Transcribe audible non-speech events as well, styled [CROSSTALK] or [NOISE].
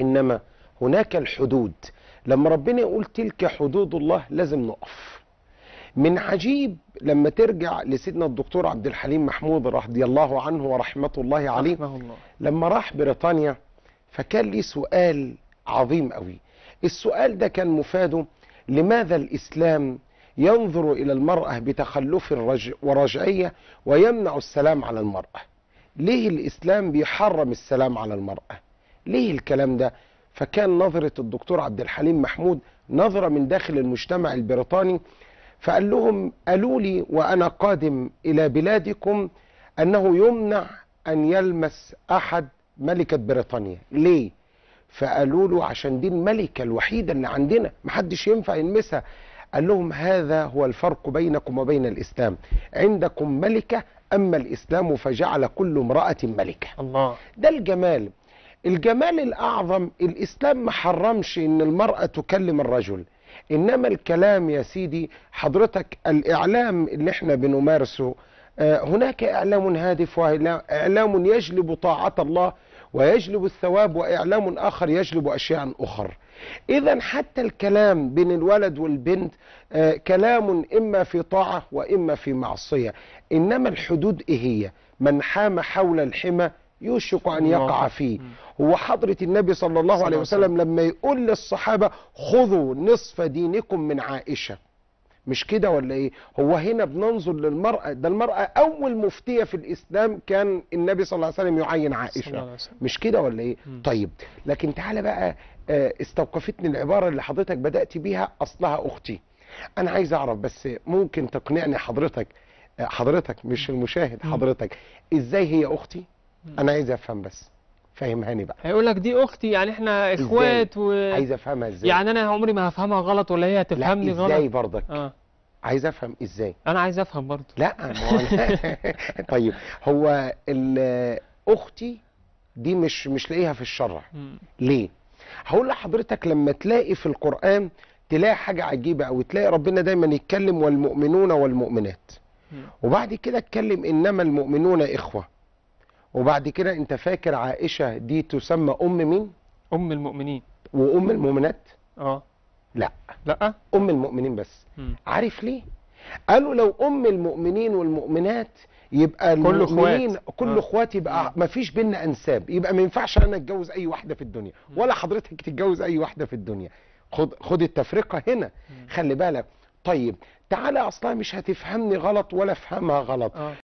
إنما هناك الحدود لما ربنا يقول تلك حدود الله لازم نقف من عجيب لما ترجع لسيدنا الدكتور عبد الحليم محمود رضي الله عنه ورحمة الله عليه رحمه الله. لما راح بريطانيا فكان لي سؤال عظيم قوي السؤال ده كان مفاده لماذا الإسلام ينظر إلى المرأة بتخلف ورجعية ويمنع السلام على المرأة ليه الإسلام بيحرم السلام على المرأة ليه الكلام ده فكان نظرة الدكتور عبد الحليم محمود نظرة من داخل المجتمع البريطاني فقال لهم قالوا لي وأنا قادم إلى بلادكم أنه يمنع أن يلمس أحد ملكة بريطانيا ليه؟ فقالوا له عشان دي الملكة الوحيدة اللي عندنا محدش ينفع يلمسها قال لهم هذا هو الفرق بينكم وبين الإسلام عندكم ملكة أما الإسلام فجعل كل امرأة ملكة الله ده الجمال الجمال الأعظم الإسلام ما حرمش إن المرأة تكلم الرجل إنما الكلام يا سيدي حضرتك الإعلام اللي احنا بنمارسه آه، هناك إعلام هادف وإعلام يجلب طاعة الله ويجلب الثواب وإعلام آخر يجلب أشياء أخر إذا حتى الكلام بين الولد والبنت آه، كلام إما في طاعة وإما في معصية إنما الحدود إيه هي من حام حول الحمى يوشك أن يقع فيه وحضرة النبي صلى الله عليه وسلم لما يقول للصحابة خذوا نصف دينكم من عائشة مش كده ولا ايه هو هنا بننظر للمرأة ده المرأة اول مفتية في الاسلام كان النبي صلى الله عليه وسلم يعين عائشة مش كده ولا ايه طيب لكن تعالى بقى آه، استوقفتني العبارة اللي حضرتك بدأت بيها اصلها اختي انا عايز اعرف بس ممكن تقنعني حضرتك آه، حضرتك مش المشاهد حضرتك ازاي هي اختي انا عايز افهم بس فهمهاني بقى هيقول لك دي اختي يعني احنا اخوات و... عايز افهمها ازاي يعني انا عمري ما هفهمها غلط ولا هي هتفهمني غلط ازاي برضك آه. عايز افهم ازاي انا عايز افهم برضه لا [LAUGHS] [LAUGHS] طيب هو اختي دي مش مش لاقيها في الشرع ليه هقول لحضرتك لما تلاقي في القران تلاقي حاجه عجيبه او تلاقي ربنا دايما يتكلم والمؤمنون والمؤمنات وبعد كده اتكلم انما المؤمنون اخوه وبعد كده انت فاكر عائشه دي تسمى ام مين ام المؤمنين وام المؤمنات اه لا لا ام المؤمنين بس م. عارف ليه قالوا لو ام المؤمنين والمؤمنات يبقى كل اخوات كل آه. اخوات يبقى ما فيش بينا انساب يبقى ما ينفعش انا اتجوز اي واحده في الدنيا ولا حضرتك تتجوز اي واحده في الدنيا خد خد التفرقه هنا خلي بالك طيب تعالى اصلا مش هتفهمني غلط ولا افهمها غلط آه.